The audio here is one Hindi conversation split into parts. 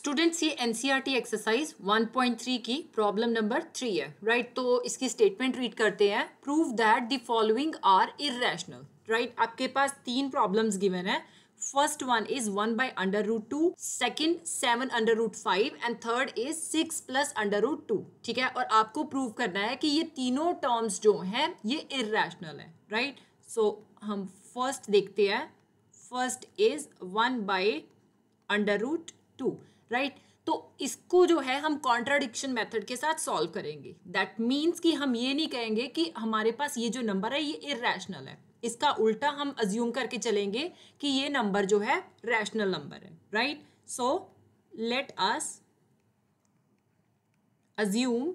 स्टूडेंट्स ये एनसीईआरटी एक्सरसाइज 1.3 की प्रॉब्लम नंबर थ्री है राइट right? तो इसकी स्टेटमेंट रीड करते हैं prove that the following are irrational right आपके पास तीन प्रॉब्लम्स गिवन है first one is one by under root two second seven under root five and third is six plus under root two ठीक है और आपको प्रूव करना है कि ये तीनों टर्म्स जो हैं ये इेशनल है राइट right? सो so, हम फर्स्ट देखते हैं first is one by under root two right right? तो इसको जो है हम कॉन्ट्राडिक्शन मेथड के साथ सॉल्व करेंगे दैट मीन्स कि हम ये नहीं कहेंगे कि हमारे पास ये जो नंबर है ये इेशनल है इसका उल्टा हम अज्यूम करके चलेंगे कि ये नंबर जो है रैशनल नंबर है right so let us assume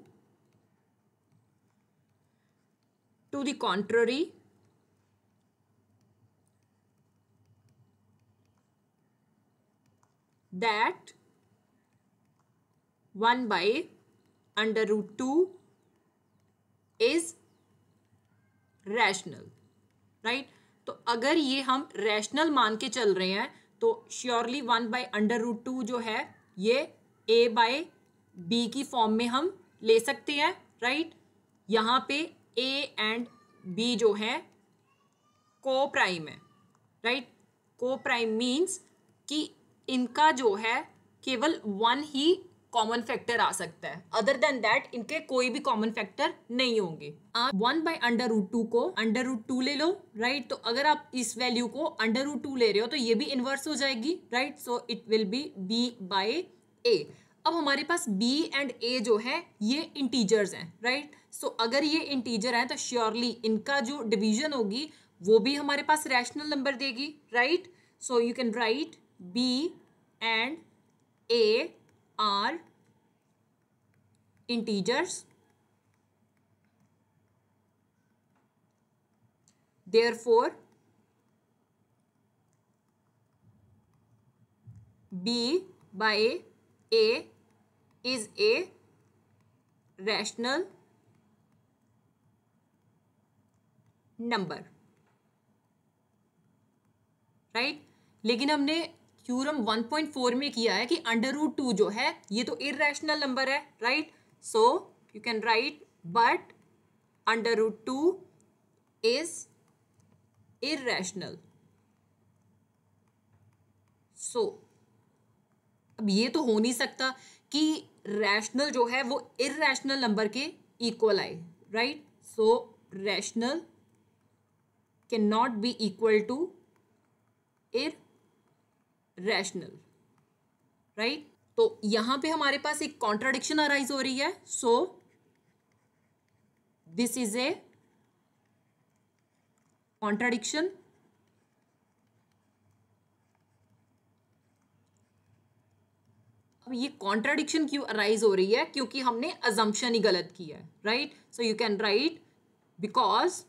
to the contrary that one by under root two is rational right तो अगर ये हम रैशनल मान के चल रहे हैं तो surely one by under root two जो है ये ए बाय बी की फॉर्म में हम ले सकते हैं राइट यहाँ पे ए एंड बी जो है को प्राइम है राइट को प्राइम मीन्स कि इनका जो है केवल वन ही कॉमन फैक्टर आ सकता है अदर देन दैट इनके कोई भी कॉमन फैक्टर नहीं होंगे आप one by under root two को अंडर रूट टू ले लो राइट तो अगर आप इस वैल्यू को अंडर रूट टू ले रहे हो तो ये भी इन्वर्स हो जाएगी right so it will be B by A अब हमारे पास बी एंड ए जो है ये इंटीजर्स हैं राइट सो अगर ये इंटीजर हैं तो श्योरली इनका जो डिवीजन होगी वो भी हमारे पास रैशनल नंबर देगी right so you can write B and A are integers. Therefore, B by A is a rational number. Right right? लेकिन हमने थ्यूरम 1.4 में किया है कि अंडर रूट टू जो है ये तो इेशनल नंबर है right so you can write but under root two is irrational so अब ये तो हो नहीं सकता कि रैशनल जो है वो इेशनल नंबर के इक्वल आए right so rational can not be equal to irrational right तो यहां पे हमारे पास एक कॉन्ट्राडिक्शन अराइज हो रही है so this is a contradiction अब ये कॉन्ट्राडिक्शन क्यों अराइज हो रही है क्योंकि हमने अजम्पन ही गलत की है right so you can write because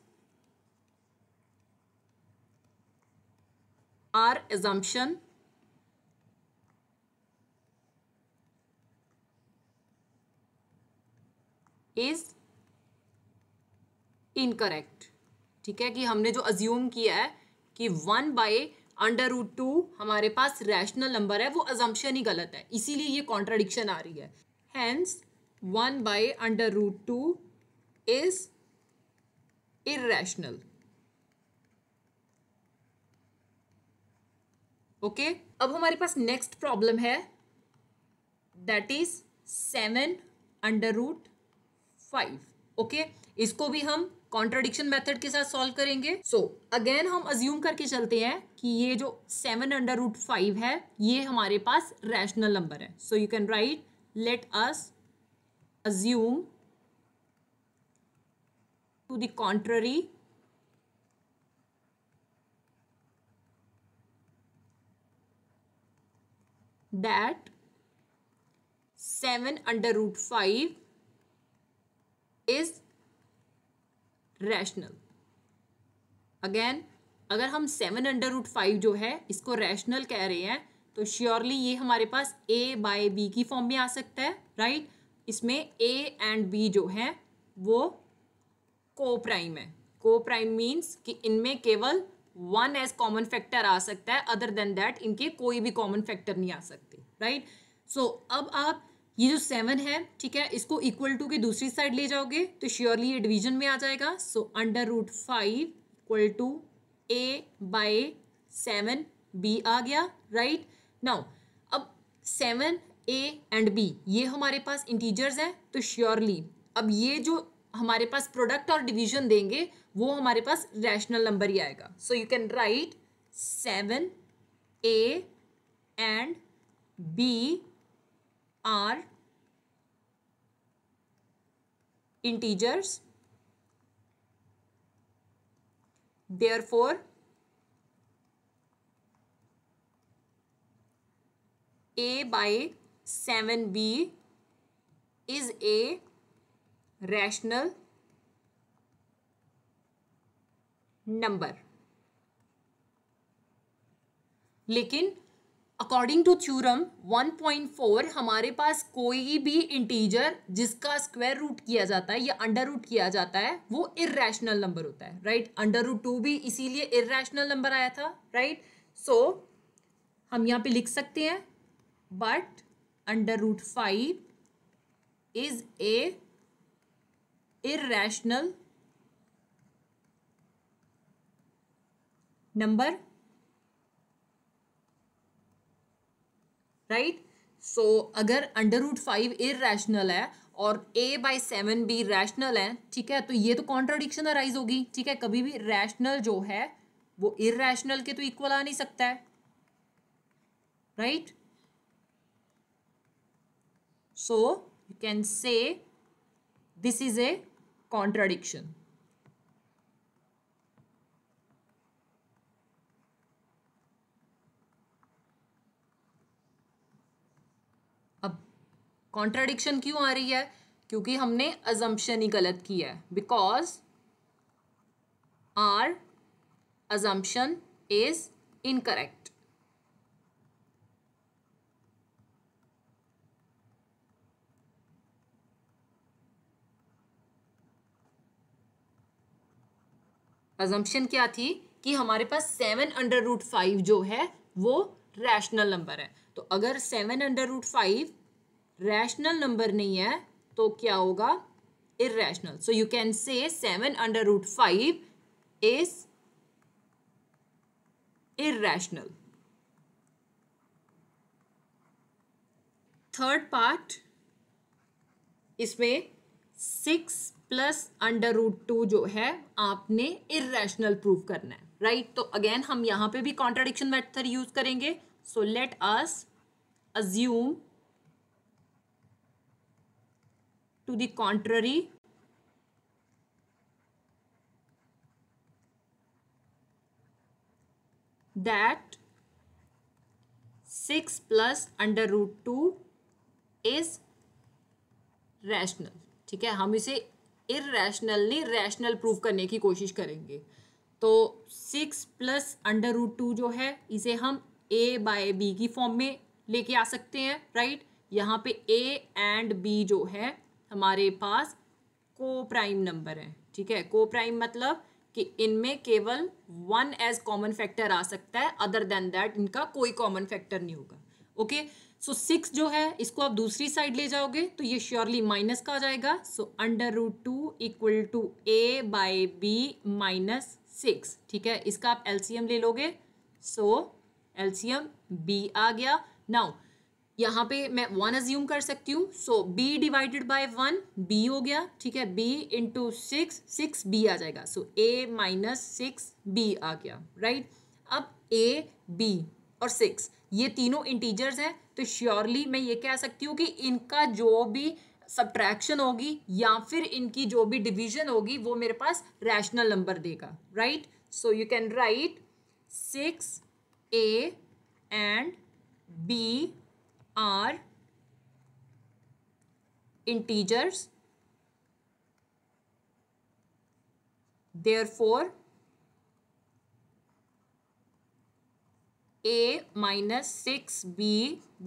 our assumption is incorrect ठीक है कि हमने जो अज्यूम किया है कि one by under root two हमारे पास रैशनल नंबर है वो अजम्पन ही गलत है इसीलिए ये कॉन्ट्राडिक्शन आ रही है hence one by under root two is irrational okay अब हमारे पास नेक्स्ट प्रॉब्लम है that is seven under root five okay इसको भी हम कॉन्ट्रडिक्शन मेथड के साथ सॉल्व करेंगे सो so, अगेन हम अज्यूम करके चलते हैं कि ये जो सेवन अंडर रूट फाइव है ये हमारे पास रैशनल नंबर है so you can write let us assume to the contrary seven under root five is rational again अगर हम सेवन अंडर रूट फाइव जो है इसको रैशनल कह रहे हैं तो श्योरली ये हमारे पास ए बाय बी की फॉर्म में आ सकता है राइट right? इसमें ए एंड बी जो है वो को प्राइम है को प्राइम मीन्स कि इनमें केवल वन एज कॉमन फैक्टर आ सकता है अदर देन दैट इनके कोई भी कॉमन फैक्टर नहीं आ सकते राइट right? सो so, अब आप ये जो सेवन है ठीक है इसको इक्वल टू के दूसरी साइड ले जाओगे तो श्योरली ये डिवीजन में आ जाएगा so under root five equal to a by seven b आ गया राइट right? नाउ अब सेवन ए एंड बी ये हमारे पास इंटीजर्स हैं तो श्योरली अब ये जो हमारे पास प्रोडक्ट और डिवीजन देंगे वो हमारे पास रैशनल नंबर ही आएगा so you can write seven a and b are integers therefore a by 7b is a rational number लेकिन अकॉर्डिंग टू थ्यूरम 1.4 हमारे पास कोई भी इंटीजर जिसका स्क्वायर रूट किया जाता है या अंडर रूट किया जाता है वो इरेशनल नंबर होता है राइट अंडर रूट टू भी इसीलिए इरेशनल नंबर आया था राइट right? सो so, हम यहाँ पे लिख सकते हैं but under root five is a irrational number right so अगर अंडर रूट फाइव इेशनल है और a by seven b rational है ठीक है तो ये तो कॉन्ट्राडिक्शन अराइज होगी ठीक है कभी भी रैशनल जो है वो इेशनल के तो इक्वल आ नहीं सकता है right so you can say this is a contradiction contradiction क्यों आ रही है क्योंकि हमने अजम्पन ही गलत किया है because our assumption is incorrect assumption क्या थी कि हमारे पास सेवन अंडर रूट फाइव जो है वो रैशनल नंबर है तो अगर seven under root five rational number नहीं है तो क्या होगा irrational so you can say seven under root five is irrational third part इसमें six plus under root two जो है आपने इेशनल प्रूव करना है राइट right? तो अगेन हम यहां पे भी कॉन्ट्राडिक्शन मेथड यूज करेंगे so let us assume to the contrary that 6 plus under root 2 is rational ठीक है हम इसे इरेशनली रैशनल प्रूव करने की कोशिश करेंगे तो six plus under root two जो है इसे हम ए बाय बी की फॉर्म में लेके आ सकते हैं राइट यहाँ पे ए एंड बी जो है हमारे पास को प्राइम नंबर है ठीक है को प्राइम मतलब कि इनमें केवल वन एज कॉमन फैक्टर आ सकता है अदर देन दैट इनका कोई कॉमन फैक्टर नहीं होगा ओके सो सिक्स जो है इसको आप दूसरी साइड ले जाओगे तो ये श्योरली माइनस का आ जाएगा so under root two equal to a by b minus six ठीक है इसका आप एलसीएम ले लोगे सो एलसीएम बी आ गया नाउ यहाँ पे मैं वन अज्यूम कर सकती हूँ so b divided by one b हो गया ठीक है b into six six b आ जाएगा so a minus six b आ गया राइट अब ए बी और सिक्स ये तीनों इंटीजर्स हैं तो श्योरली मैं ये कह सकती हूँ कि इनका जो भी सब्ट्रैक्शन होगी या फिर इनकी जो भी डिवीजन होगी वो मेरे पास रैशनल नंबर देगा right so you can write six a and b are integers therefore a minus six b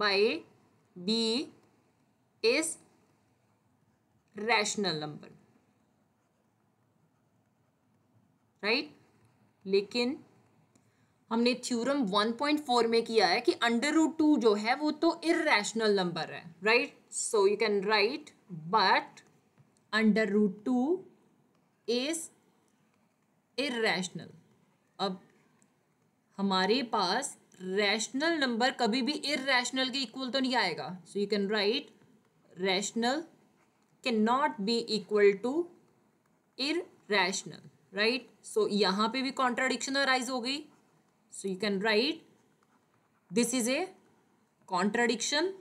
by b is rational number right लेकिन हमने थ्योरम 1.4 में किया है कि अंडर रूट टू जो है वो तो इरेशनल नंबर है right so you can write but under root two is irrational अब हमारे पास रैशनल नंबर कभी भी इरेशनल के इक्वल तो नहीं आएगा so you can write rational can not be equal to irrational right so यहाँ पे भी कॉन्ट्राडिक्शन अराइज हो गई so you can write this is a contradiction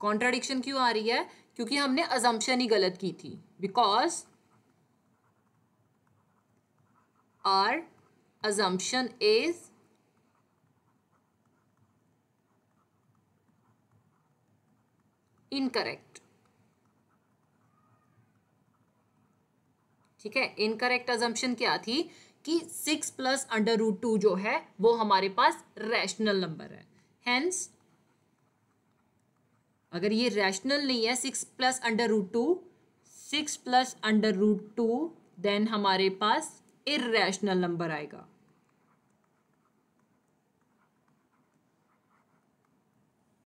contradiction क्यों आ रही है क्योंकि हमने अजम्पन ही गलत की थी because our assumption is incorrect ठीक है इनकरेक्ट अजम्पन क्या थी कि six plus under root two जो है वो हमारे पास रैशनल नंबर है हैंस अगर ये रैशनल नहीं है six plus under root two six plus under root two then हमारे पास इरेशनल नंबर आएगा